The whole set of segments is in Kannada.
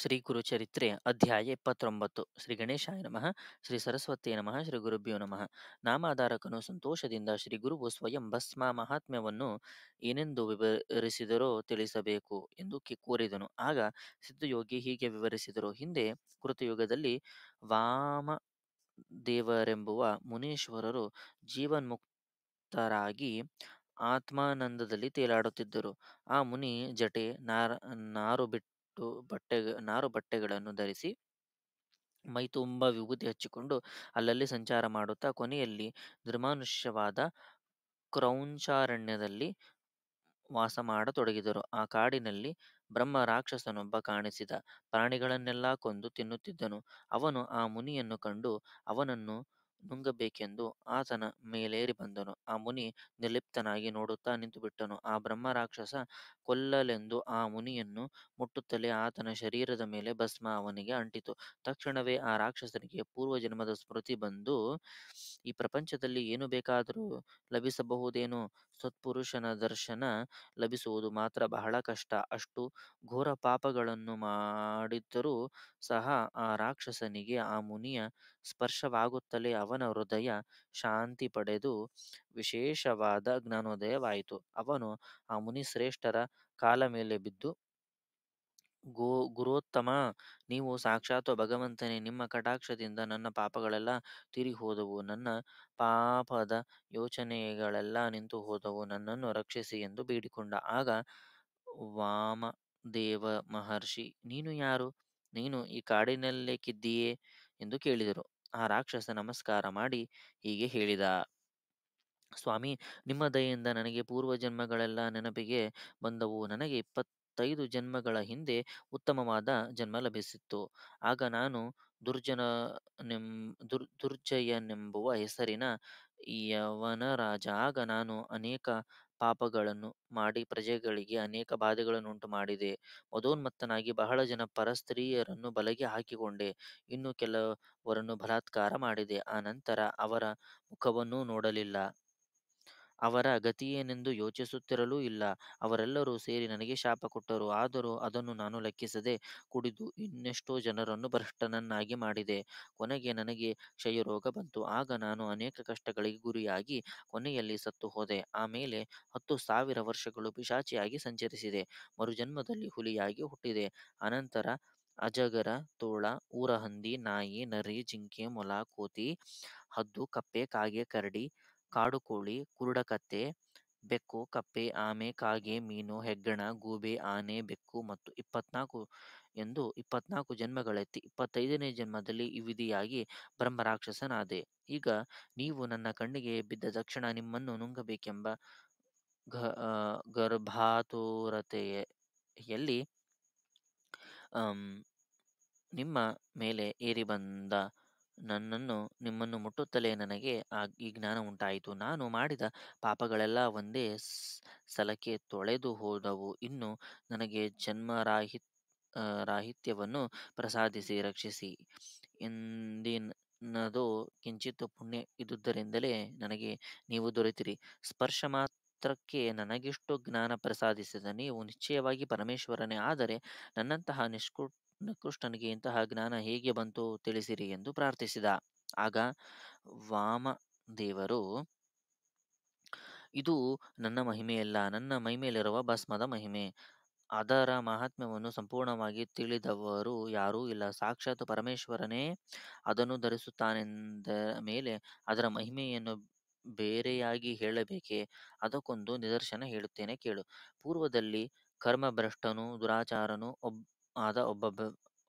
ಶ್ರೀ ಚರಿತ್ರೆ ಅಧ್ಯಾಯ ಇಪ್ಪತ್ತೊಂಬತ್ತು ಶ್ರೀ ಗಣೇಶಾಯ ನಮಃ ಶ್ರೀ ಸರಸ್ವತಿಯ ನಮಃ ಶ್ರೀ ಗುರುಭ್ಯೋ ನಮಃ ನಾಮಧಾರಕನು ಸಂತೋಷದಿಂದ ಶ್ರೀ ಗುರುವು ಸ್ವಯಂ ಭಸ್ಮ ಮಹಾತ್ಮ್ಯವನ್ನು ಏನೆಂದು ವಿವರಿಸಿದರೋ ತಿಳಿಸಬೇಕು ಎಂದು ಕೋರಿದನು ಆಗ ಸಿದ್ಧಯೋಗಿ ಹೀಗೆ ವಿವರಿಸಿದರು ಹಿಂದೆ ಕೃತಯುಗದಲ್ಲಿ ವಾಮ ದೇವರೆಂಬುವ ಮುನೀಶ್ವರರು ಜೀವನ್ಮುಕ್ತರಾಗಿ ಆತ್ಮಾನಂದದಲ್ಲಿ ತೇಲಾಡುತ್ತಿದ್ದರು ಆ ಮುನಿ ಜಟೆ ನಾರ ನಾರು ಬಿಟ್ಟು ಬಟ್ಟೆ ನಾರು ಬಟ್ಟೆಗಳನ್ನು ಧರಿಸಿ ಮೈ ತುಂಬ ವಿಭೂತಿ ಹಚ್ಚಿಕೊಂಡು ಅಲ್ಲಲ್ಲಿ ಸಂಚಾರ ಮಾಡುತ್ತಾ ಕೊನೆಯಲ್ಲಿ ಧರ್ಮಾನುಷ್ಯವಾದ ಕ್ರೌಂಚಾರಣ್ಯದಲ್ಲಿ ವಾಸ ಮಾಡತೊಡಗಿದರು ಆ ಕಾಡಿನಲ್ಲಿ ಬ್ರಹ್ಮ ರಾಕ್ಷಸನೊಬ್ಬ ಕಾಣಿಸಿದ ಪ್ರಾಣಿಗಳನ್ನೆಲ್ಲಾ ಕೊಂದು ತಿನ್ನುತ್ತಿದ್ದನು ಅವನು ಆ ಮುನಿಯನ್ನು ಕಂಡು ಅವನನ್ನು ನುಂಗಬೇಕೆಂದು ಆತನ ಮೇಲೇರಿ ಬಂದನು. ಆ ಮುನಿ ನಿರ್ಲಿಪ್ತನಾಗಿ ನೋಡುತ್ತಾ ನಿಂತುಬಿಟ್ಟನು. ಆ ಬ್ರಹ್ಮ ರಾಕ್ಷಸ ಕೊಲ್ಲಲೆಂದು ಆ ಮುನಿಯನ್ನು ಮುಟ್ಟುತ್ತಲೇ ಆತನ ಶರೀರದ ಮೇಲೆ ಭಸ್ಮ ಅವನಿಗೆ ಅಂಟಿತು. ತಕ್ಷಣವೇ ಆ ರಾಕ್ಷಸನಿಗೆ ಪೂರ್ವ ಜನ್ಮದ ಸ್ಮೃತಿ ಬಂದು, ಈ ಪ್ರಪಂಚದಲ್ಲಿ ಏನು ಬೇಕಾದರೂ ಲಭಿಸಬಹುದೇನೋ ಸತ್ಪುರುಷನ ದರ್ಶನ ಲಭಿಸುವುದು ಮಾತ್ರ ಬಹಳ ಕಷ್ಟ. ಅಷ್ಟು ಘೋರ ಪಾಪಗಳನ್ನು ಮಾಡಿದ್ದರೂ ಸಹ ಆ ರಾಕ್ಷಸನಿಗೆ ಆ ಮುನಿಯ ಸ್ಪರ್ಶವಾಗುತ್ತಲೇ ಅವನ ಹೃದಯ ಶಾಂತಿ ಪಡೆದು ವಿಶೇಷವಾದ ಜ್ಞಾನೋದಯವಾಯಿತು. ಅವನು ಆ ಶ್ರೇಷ್ಠರ ಕಾಲ ಮೇಲೆ ಬಿದ್ದು ಗೋ ಗುರೋತ್ತಮ, ನೀವು ಸಾಕ್ಷಾತ್ ಭಗವಂತನೇ, ನಿಮ್ಮ ಕಟಾಕ್ಷದಿಂದ ನನ್ನ ಪಾಪಗಳೆಲ್ಲ ಹೋದವು ನನ್ನ ಪಾಪದ ಯೋಚನೆಗಳೆಲ್ಲ ನಿಂತು ಹೋದವು ನನ್ನನ್ನು ರಕ್ಷಿಸಿ ಎಂದು ಬೇಡಿಕೊಂಡ. ಆಗ ವಾಮದೇವ ಮಹರ್ಷಿ, ನೀನು ಯಾರು, ನೀನು ಈ ಕಿದ್ದೀಯೇ ಎಂದು ಕೇಳಿದರು. ಆ ರಾಕ್ಷಸ ನಮಸ್ಕಾರ ಮಾಡಿ ಹೀಗೆ ಹೇಳಿದ. ಸ್ವಾಮಿ, ನಿಮ್ಮ ದಯೆಯಿಂದ ನನಗೆ ಪೂರ್ವ ಜನ್ಮಗಳೆಲ್ಲ ನೆನಪಿಗೆ ಬಂದವು. ನನಗೆ ಇಪ್ಪತ್ತು ಮೂವತ್ತೈದು ಜನ್ಮಗಳ ಹಿಂದೆ ಉತ್ತಮವಾದ ಜನ್ಮ ಲಭಿಸಿತ್ತು ಆಗ ನಾನು ದುರ್ಜನನೆಂ ದುರ್ ದುರ್ಜಯನೆಂಬುವ ಹೆಸರಿನ ಯವನರಾಜ ಆಗ ನಾನು ಅನೇಕ ಪಾಪಗಳನ್ನು ಮಾಡಿ ಪ್ರಜೆಗಳಿಗೆ ಅನೇಕ ಬಾಧೆಗಳನ್ನು ಉಂಟು ಮಾಡಿದೆ ಮದೋನ್ಮತ್ತನಾಗಿ ಬಹಳ ಜನ ಪರಸ್ತ್ರೀಯರನ್ನು ಬಲೆಗೆ ಹಾಕಿಕೊಂಡೆ ಇನ್ನು ಕೆಲವರನ್ನು ಬಲಾತ್ಕಾರ ಮಾಡಿದೆ ಆ ನಂತರ ಅವರ ಮುಖವನ್ನೂ ನೋಡಲಿಲ್ಲ ಅವರ ಗತಿಯೇನೆಂದು ಯೋಚಿಸುತ್ತಿರಲೂ ಇಲ್ಲ. ಅವರೆಲ್ಲರೂ ಸೇರಿ ನನಗೆ ಶಾಪ ಕೊಟ್ಟರು. ಆದರೂ ಅದನ್ನು ನಾನು ಲೆಕ್ಕಿಸದೆ ಕುಡಿದು ಇನ್ನೆಷ್ಟೋ ಜನರನ್ನು ಭ್ರಷ್ಟನನ್ನಾಗಿ ಮಾಡಿದೆ. ಕೊನೆಗೆ ನನಗೆ ಕ್ಷಯರೋಗ ಬಂತು. ಆಗ ನಾನು ಅನೇಕ ಕಷ್ಟಗಳಿಗೆ ಗುರಿಯಾಗಿ ಕೊನೆಯಲ್ಲಿ ಸತ್ತು ಹೋದೆ ಆಮೇಲೆ ಹತ್ತು ಸಾವಿರ ವರ್ಷಗಳು ಪಿಶಾಚಿಯಾಗಿ ಸಂಚರಿಸಿದೆ. ಮರುಜನ್ಮದಲ್ಲಿ ಹುಲಿಯಾಗಿ ಹುಟ್ಟಿದೆ. ಅನಂತರ ಅಜಗರ, ತೋಳ, ಊರಹಂದಿ, ನಾಯಿ, ನರಿ, ಜಿಂಕೆ, ಮೊಲ, ಕೋತಿ, ಹದ್ದು, ಕಪ್ಪೆ, ಕಾಗೆ, ಕರಡಿ, ಕುರುಡ ಕುರುಡಕತ್ತೆ, ಬೆಕ್ಕು, ಕಪ್ಪೆ, ಆಮೆ, ಕಾಗೆ, ಮೀನು, ಹೆಗ್ಗಣ, ಗೂಬೆ, ಆನೆ, ಬೆಕ್ಕು ಮತ್ತು ಎಂದು ಇಪ್ಪತ್ನಾಲ್ಕು ಜನ್ಮಗಳೆತ್ತಿ ಇಪ್ಪತ್ತೈದನೇ ಜನ್ಮದಲ್ಲಿ ಈ ವಿಧಿಯಾಗಿ ಬ್ರಹ್ಮರಾಕ್ಷಸನಾದೆ. ಈಗ ನೀವು ನನ್ನ ಕಣ್ಣಿಗೆ ಬಿದ್ದ ತಕ್ಷಣ ನಿಮ್ಮನ್ನು ನುಂಗಬೇಕೆಂಬ ಗರ್ಭಾತುರತೆಯಲ್ಲಿ ನಿಮ್ಮ ಮೇಲೆ ಏರಿ ಬಂದ ನನ್ನನ್ನು ನಿಮ್ಮನ್ನು ಮುಟ್ಟುತ್ತಲೇ ನನಗೆ ಆ ಈ ಜ್ಞಾನ ಉಂಟಾಯಿತು ನಾನು ಮಾಡಿದ ಪಾಪಗಳೆಲ್ಲ ಒಂದೇ ಸ್- ಸಲಕ್ಕೆ ತೊಳೆದು ಹೋದವು ಇನ್ನು ನನಗೆ ಜನ್ಮರಾಹಿತ್ ರಾಹಿತ್ ರಾಹಿತ್ಯವನ್ನು ಪ್ರಸಾದಿಸಿ ರಕ್ಷಿಸಿ ಎಂದಿನದು ಕಿಂಚಿತ್ ಪುಣ್ಯ ಇದ್ದುದರಿಂದಲೇ ನನಗೆ ನೀವು ದೊರೆತಿರಿ ಸ್ಪರ್ಶ ಮಾತ್ರಕ್ಕೆ ನನಗಿಷ್ಟು ಜ್ಞಾನ ಪ್ರಸಾದಿಸಿದ ನೀವು ನಿಶ್ಚಯವಾಗಿ ಪರಮೇಶ್ವರನೇ ಆದರೆ ನನ್ನಂತಹ ನಿಷ್ಕು ಕೃಷ್ಣನಿಗೆ ಇಂತಹ ಜ್ಞಾನ ಹೇಗೆ ಬಂತು ತಿಳಿಸಿರಿ ಎಂದು ಪ್ರಾರ್ಥಿಸಿದ ಆಗ ವಾಮ ದೇವರು ಇದು ನನ್ನ ಮಹಿಮೆಯಲ್ಲ ನನ್ನ ಮೈಮೇಲಿರುವ ಭಸ್ಮದ ಮಹಿಮೆ ಅದರ ಮಹಾತ್ಮ್ಯವನ್ನು ಸಂಪೂರ್ಣವಾಗಿ ತಿಳಿದವರು ಯಾರೂ ಇಲ್ಲ ಸಾಕ್ಷಾತ್ ಪರಮೇಶ್ವರನೇ ಅದನ್ನು ಧರಿಸುತ್ತಾನೆಂದ ಮೇಲೆ ಅದರ ಮಹಿಮೆಯನ್ನು ಬೇರೆಯಾಗಿ ಹೇಳಬೇಕೆ ಅದಕ್ಕೊಂದು ನಿದರ್ಶನ ಹೇಳುತ್ತೇನೆ ಕೇಳು ಪೂರ್ವದಲ್ಲಿ ಕರ್ಮಭ್ರಷ್ಟನು ದುರಾಚಾರನು ಒಬ್ ಆದ ಒಬ್ಬ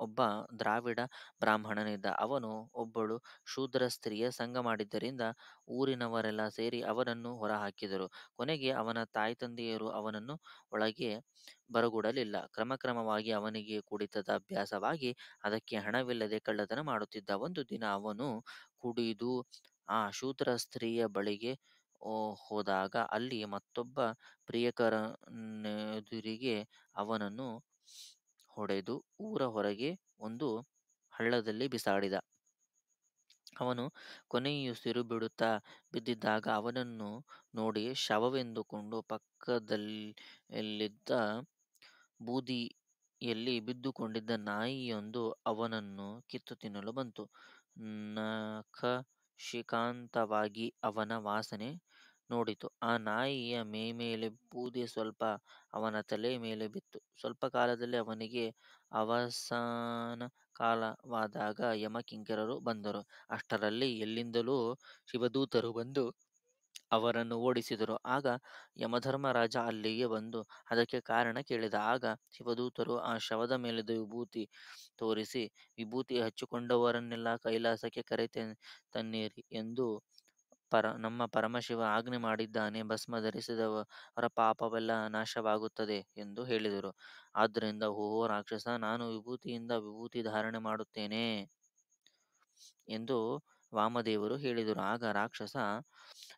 ಒಬ್ಬ ದ್ರಾವಿಡ ಬ್ರಾಹ್ಮಣನಿದ್ದ. ಅವನು ಒಬ್ಬಳು ಶೂದ್ರ ಸ್ತ್ರೀಯ ಮಾಡಿದ್ದರಿಂದ ಊರಿನವರೆಲ್ಲ ಸೇರಿ ಅವನನ್ನು ಹೊರಹಾಕಿದರು. ಕೊನೆಗೆ ಅವನ ತಾಯಿ ತಂದೆಯರು ಅವನನ್ನು ಒಳಗೆ ಬರಗೊಡಲಿಲ್ಲ. ಕ್ರಮಕ್ರಮವಾಗಿ ಅವನಿಗೆ ಕುಡಿತದ ಅಭ್ಯಾಸವಾಗಿ, ಅದಕ್ಕೆ ಹಣವಿಲ್ಲದೆ ಕಳ್ಳತನ ಮಾಡುತ್ತಿದ್ದ. ಒಂದು ದಿನ ಅವನು ಕುಡಿದು ಆ ಶೂದ್ರ ಸ್ತ್ರೀಯ ಬಳಿಗೆ ಹೋದಾಗ ಅಲ್ಲಿ ಮತ್ತೊಬ್ಬ ಪ್ರಿಯಕರನೆದುರಿಗೆ ಅವನನ್ನು ಹೊಡೆದು ಊರ ಹೊರಗೆ ಒಂದು ಹಳ್ಳದಲ್ಲಿ ಬಿಸಾಡಿದ. ಅವನು ಕೊನೆಯುಸಿರು ಬಿಡುತ್ತಾ ಬಿದ್ದಿದ್ದಾಗ ಅವನನ್ನು ನೋಡಿ ಶವವೆಂದುಕೊಂಡು ಪಕ್ಕದಲ್ಲಿದ್ದ ಬೂದಿಯಲ್ಲಿ ಬಿದ್ದುಕೊಂಡಿದ್ದ ನಾಯಿಯೊಂದು ಅವನನ್ನು ಕಿತ್ತು ತಿನ್ನಲು ಬಂತು. ನಖ ಶಿಕಾಂತವಾಗಿ ಅವನ ವಾಸನೆ ನೋಡಿತು. ಆ ನಾಯಿಯ ಮೇಮೇಲೆ ಬೂದಿ ಸ್ವಲ್ಪ ಅವನ ತಲೆ ಮೇಲೆ ಬಿತ್ತು. ಸ್ವಲ್ಪ ಕಾಲದಲ್ಲಿ ಅವನಿಗೆ ಅವಸಾನ ಕಾಲವಾದಾಗ ಯಮಕಿಂಕರರು ಬಂದರು. ಅಷ್ಟರಲ್ಲಿ ಎಲ್ಲಿಂದಲೂ ಶಿವದೂತರು ಬಂದು ಅವರನ್ನು ಓಡಿಸಿದರು. ಆಗ ಯಮಧರ್ಮರಾಜ ಅಲ್ಲಿಗೆ ಬಂದು ಅದಕ್ಕೆ ಕಾರಣ ಕೇಳಿದ. ಆಗ ಶಿವದೂತರು ಆ ಶವದ ಮೇಲೆ ವಿಭೂತಿ ತೋರಿಸಿ, ವಿಭೂತಿ ಹಚ್ಚಿಕೊಂಡವರನ್ನೆಲ್ಲ ಕೈಲಾಸಕ್ಕೆ ಕರೆತೆ ತನ್ನಿರಿ ಎಂದು ಪರ ನಮ್ಮ ಪರಮಶಿವ ಆಜ್ಞೆ ಮಾಡಿದ್ದಾನೆ ಭಸ್ಮ ಧರಿಸಿದವರ ಪಾಪವೆಲ್ಲ ನಾಶವಾಗುತ್ತದೆ ಎಂದು ಹೇಳಿದರು ಆದ್ದರಿಂದ ಓಹೋ ರಾಕ್ಷಸ ನಾನು ವಿಭೂತಿಯಿಂದ ವಿಭೂತಿ ಧಾರಣೆ ಮಾಡುತ್ತೇನೆ ಎಂದು ವಾಮದೇವರು ಹೇಳಿದರು ಆಗ ರಾಕ್ಷಸ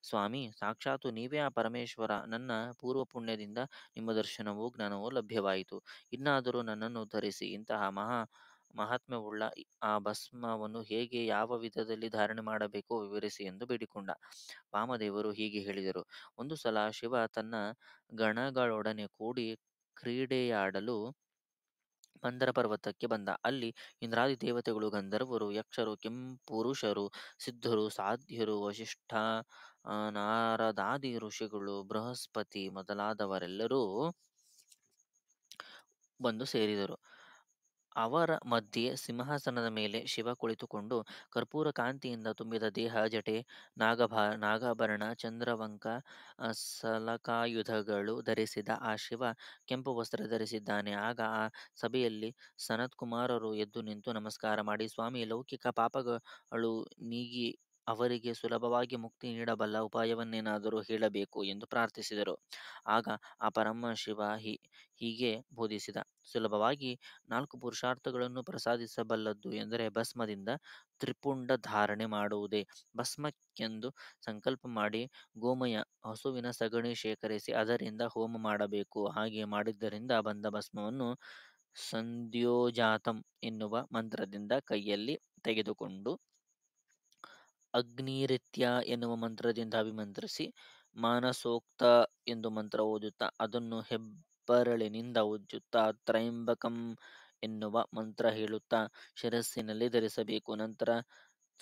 ಸ್ವಾಮಿ ಸಾಕ್ಷಾತ್ ನೀವೇ ಆ ಪರಮೇಶ್ವರ ನನ್ನ ಪೂರ್ವ ಪುಣ್ಯದಿಂದ ನಿಮ್ಮ ದರ್ಶನವೂ ಜ್ಞಾನವೂ ಲಭ್ಯವಾಯಿತು ಇನ್ನಾದರೂ ನನ್ನನ್ನು ಧರಿಸಿ ಇಂತಹ ಮಹಾ ಮಹಾತ್ಮ್ಯವುಳ್ಳ ಆ ಭಸ್ಮವನ್ನು ಹೇಗೆ ಯಾವ ವಿಧದಲ್ಲಿ ಧಾರಣೆ ಮಾಡಬೇಕು ವಿವರಿಸಿ ಎಂದು ಬೇಡಿಕೊಂಡ ವಾಮದೇವರು ಹೀಗೆ ಹೇಳಿದರು ಒಂದು ಸಲ ಶಿವ ತನ್ನ ಗಣಗಳೊಡನೆ ಕೂಡಿ ಕ್ರೀಡೆಯಾಡಲು ಮಂದರ ಪರ್ವತಕ್ಕೆ ಬಂದ ಅಲ್ಲಿ ಇಂದ್ರಾದಿ ದೇವತೆಗಳು ಗಂಧರ್ವರು ಯಕ್ಷರು ಕೆಂಪುರುಷರು ಸಿದ್ಧರು ಸಾಧ್ಯರು ವಶಿಷ್ಠ ನಾರದಾದಿ ಋಷಿಗಳು ಬೃಹಸ್ಪತಿ ಮೊದಲಾದವರೆಲ್ಲರೂ ಬಂದು ಸೇರಿದರು ಅವರ ಮಧ್ಯೆ ಸಿಂಹಾಸನದ ಮೇಲೆ ಶಿವ ಕುಳಿತುಕೊಂಡು ಕರ್ಪೂರ ಕಾಂತಿಯಿಂದ ತುಂಬಿದ ದೇಹ ಜಟೆ ನಾಗಭ ನಾಗಾಭರಣ ಚಂದ್ರವಂಕ ಸಲಕಾಯುಧಗಳು ಧರಿಸಿದ ಆ ಶಿವ ಕೆಂಪು ವಸ್ತ್ರ ಧರಿಸಿದ್ದಾನೆ ಆಗ ಆ ಸಭೆಯಲ್ಲಿ ಸನತ್ ಕುಮಾರರು ಎದ್ದು ನಿಂತು ನಮಸ್ಕಾರ ಮಾಡಿ ಸ್ವಾಮಿ ಲೌಕಿಕ ಪಾಪಗಳು ನೀಗಿ ಅವರಿಗೆ ಸುಲಭವಾಗಿ ಮುಕ್ತಿ ನೀಡಬಲ್ಲ ಉಪಾಯವನ್ನೇನಾದರೂ ಹೇಳಬೇಕು ಎಂದು ಪ್ರಾರ್ಥಿಸಿದರು ಆಗ ಆ ಪರಮ ಶಿವ ಹಿ ಹೀಗೆ ಬೋಧಿಸಿದ ಸುಲಭವಾಗಿ ನಾಲ್ಕು ಪುರುಷಾರ್ಥಗಳನ್ನು ಪ್ರಸಾದಿಸಬಲ್ಲದ್ದು ಎಂದರೆ ಭಸ್ಮದಿಂದ ತ್ರಿಪುಂಡ ಧಾರಣೆ ಮಾಡುವುದೇ ಭಸ್ಮಕ್ಕೆಂದು ಸಂಕಲ್ಪ ಮಾಡಿ ಗೋಮಯ ಹಸುವಿನ ಸಗಣಿ ಶೇಖರಿಸಿ ಅದರಿಂದ ಹೋಮ ಮಾಡಬೇಕು ಹಾಗೆ ಮಾಡಿದ್ದರಿಂದ ಬಂದ ಭಸ್ಮವನ್ನು ಸಂಧ್ಯೋಜಾತಂ ಎನ್ನುವ ಮಂತ್ರದಿಂದ ಕೈಯಲ್ಲಿ ತೆಗೆದುಕೊಂಡು ಅಗ್ನಿರಿತ್ಯ ಎನ್ನುವ ಮಂತ್ರದಿಂದ ಅಭಿಮಂತ್ರಿಸಿ ಮಾನಸೋಕ್ತ ಎಂದು ಮಂತ್ರ ಓದುತ್ತಾ ಅದನ್ನು ಹೆಬ್ಬರಳಿನಿಂದ ಉಜ್ಜುತ್ತಾ ತ್ರೈಂಬಕಂ ಎನ್ನುವ ಮಂತ್ರ ಹೇಳುತ್ತಾ ಶಿರಸ್ಸಿನಲ್ಲಿ ಧರಿಸಬೇಕು ನಂತರ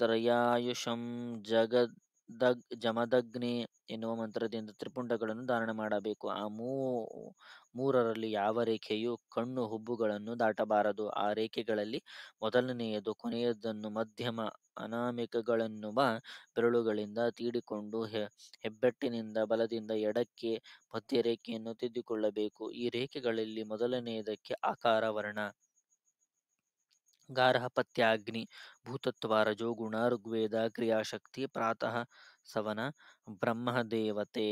ತ್ರಯಾಯುಷಂ ಜಗದ್ ದಗ್ ಜಮದಗ್ನಿ ಎನ್ನುವ ಮಂತ್ರದಿಂದ ತ್ರಿಪುಂಡಗಳನ್ನು ಧಾರಣ ಮಾಡಬೇಕು ಆ ಮೂ ಮೂರರಲ್ಲಿ ಯಾವ ರೇಖೆಯು ಕಣ್ಣು ಹುಬ್ಬುಗಳನ್ನು ದಾಟಬಾರದು ಆ ರೇಖೆಗಳಲ್ಲಿ ಮೊದಲನೆಯದು ಕೊನೆಯದನ್ನು ಮಧ್ಯಮ ಅನಾಮಿಕಗಳೆನ್ನುವ ಬೆರಳುಗಳಿಂದ ತೀಡಿಕೊಂಡು ಹೆ ಹೆಬ್ಬೆಟ್ಟಿನಿಂದ ಬಲದಿಂದ ಎಡಕ್ಕೆ ಮಧ್ಯ ರೇಖೆಯನ್ನು ತಿದ್ದಿಕೊಳ್ಳಬೇಕು ಈ ರೇಖೆಗಳಲ್ಲಿ ಮೊದಲನೆಯದಕ್ಕೆ ಆಕಾರ ವರ್ಣ ಗಾರ್ಹಪತ್ಯಾಗ್ನಿ ಭೂತತ್ವ ರಜೋಗುಣ ಋಗ್ವೇದ ಕ್ರಿಯಾಶಕ್ತಿ ಪ್ರಾತಃ ಸವನ ಬ್ರಹ್ಮದೇವತೆ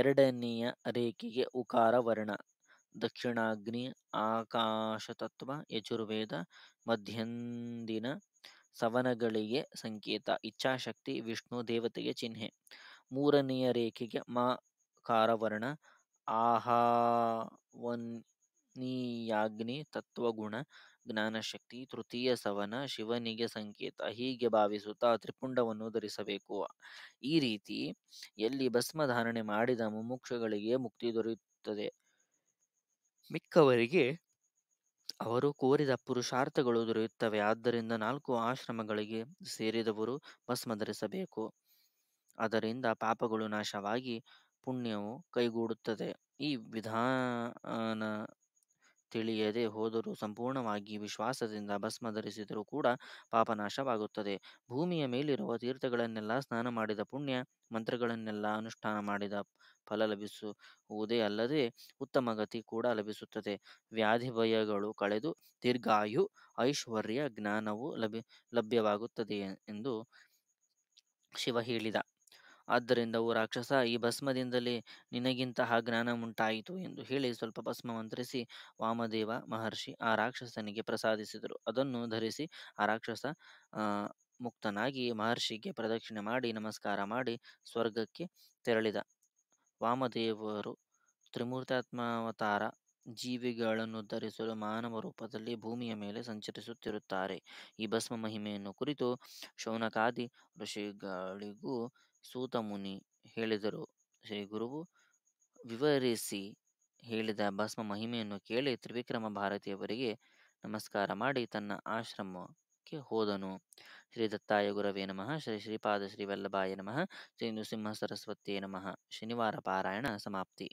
ಎರಡನೆಯ ರೇಖೆಗೆ ಉಕಾರ ವರ್ಣ ದಕ್ಷಿಣಾಗ್ನಿ ಆಕಾಶತತ್ವ ಯಜುರ್ವೇದ ಮಧ್ಯಂದಿನ ಸವನಗಳಿಗೆ ಸಂಕೇತ ಇಚ್ಛಾಶಕ್ತಿ ವಿಷ್ಣು ದೇವತೆಗೆ ಚಿಹ್ನೆ ಮೂರನೆಯ ರೇಖೆಗೆ ಮಾ ಕಾರವರ್ಣ ಆಹಾವನ್ನೀಯಾಗ್ನಿ ತತ್ವಗುಣ ಜ್ಞಾನಶಕ್ತಿ ತೃತೀಯ ಸವನ ಶಿವನಿಗೆ ಸಂಕೇತ ಹೀಗೆ ಭಾವಿಸುತ್ತಾ ತ್ರಿಪುಂಡವನ್ನು ಧರಿಸಬೇಕು ಈ ರೀತಿ ಎಲ್ಲಿ ಭಸ್ಮ ಧಾರಣೆ ಮಾಡಿದ ಮುಮುಕ್ಷಗಳಿಗೆ ಮುಕ್ತಿ ದೊರೆಯುತ್ತದೆ ಮಿಕ್ಕವರಿಗೆ ಅವರು ಕೋರಿದ ಪುರುಷಾರ್ಥಗಳು ದೊರೆಯುತ್ತವೆ ಆದ್ದರಿಂದ ನಾಲ್ಕು ಆಶ್ರಮಗಳಿಗೆ ಸೇರಿದವರು ಭಸ್ಮ ಧರಿಸಬೇಕು ಅದರಿಂದ ಪಾಪಗಳು ನಾಶವಾಗಿ ಪುಣ್ಯವು ಕೈಗೂಡುತ್ತದೆ ಈ ವಿಧಾನ ತಿಳಿಯದೆ ಹೋದರೂ ಸಂಪೂರ್ಣವಾಗಿ ವಿಶ್ವಾಸದಿಂದ ಭಸ್ಮ ಧರಿಸಿದರೂ ಕೂಡ ಪಾಪನಾಶವಾಗುತ್ತದೆ ಭೂಮಿಯ ಮೇಲಿರುವ ತೀರ್ಥಗಳನ್ನೆಲ್ಲ ಸ್ನಾನ ಮಾಡಿದ ಪುಣ್ಯ ಮಂತ್ರಗಳನ್ನೆಲ್ಲ ಅನುಷ್ಠಾನ ಮಾಡಿದ ಫಲ ಲಭಿಸುವುದೇ ಅಲ್ಲದೆ ಉತ್ತಮ ಗತಿ ಕೂಡ ಲಭಿಸುತ್ತದೆ ವ್ಯಾಧಿ ಭಯಗಳು ಕಳೆದು ದೀರ್ಘಾಯು ಐಶ್ವರ್ಯ ಜ್ಞಾನವು ಲಭಿ ಲಭ್ಯವಾಗುತ್ತದೆ ಎಂದು ಶಿವ ಹೇಳಿದ ಆದ್ದರಿಂದ ಓ ರಾಕ್ಷಸ ಈ ಭಸ್ಮದಿಂದಲೇ ನಿನಗಿಂತಹ ಉಂಟಾಯಿತು ಎಂದು ಹೇಳಿ ಸ್ವಲ್ಪ ಭಸ್ಮವಂತರಿಸಿ ವಾಮದೇವ ಮಹರ್ಷಿ ಆ ರಾಕ್ಷಸನಿಗೆ ಪ್ರಸಾದಿಸಿದರು ಅದನ್ನು ಧರಿಸಿ ಆ ರಾಕ್ಷಸ ಮುಕ್ತನಾಗಿ ಮಹರ್ಷಿಗೆ ಪ್ರದಕ್ಷಿಣೆ ಮಾಡಿ ನಮಸ್ಕಾರ ಮಾಡಿ ಸ್ವರ್ಗಕ್ಕೆ ತೆರಳಿದ ವಾಮದೇವರು ತ್ರಿಮೂರ್ತಾತ್ಮಾವತಾರ ಜೀವಿಗಳನ್ನು ಧರಿಸಲು ಮಾನವ ರೂಪದಲ್ಲಿ ಭೂಮಿಯ ಮೇಲೆ ಸಂಚರಿಸುತ್ತಿರುತ್ತಾರೆ ಈ ಭಸ್ಮ ಮಹಿಮೆಯನ್ನು ಕುರಿತು ಶೌನಕಾದಿ ಋಷಿಗಳಿಗೂ ಸೂತಮುನಿ ಹೇಳಿದರು ಶ್ರೀ ಗುರುವು ವಿವರಿಸಿ ಹೇಳಿದ ಭಸ್ಮ ಮಹಿಮೆಯನ್ನು ಕೇಳಿ ತ್ರಿವಿಕ್ರಮ ಭಾರತಿಯವರಿಗೆ ನಮಸ್ಕಾರ ಮಾಡಿ ತನ್ನ ಆಶ್ರಮಕ್ಕೆ ಹೋದನು ಶ್ರೀ ದತ್ತಾಯ ಗುರವೇ ನಮಃ ಶ್ರೀ ಶ್ರೀಪಾದ ಶ್ರೀ ವಲ್ಲಭಾಯ ನಮಃ ಶ್ರೀ ನೃಸಿಂಹ ಸರಸ್ವತಿಯೇ ನಮಃ ಶನಿವಾರ ಪಾರಾಯಣ ಸಮಾಪ್ತಿ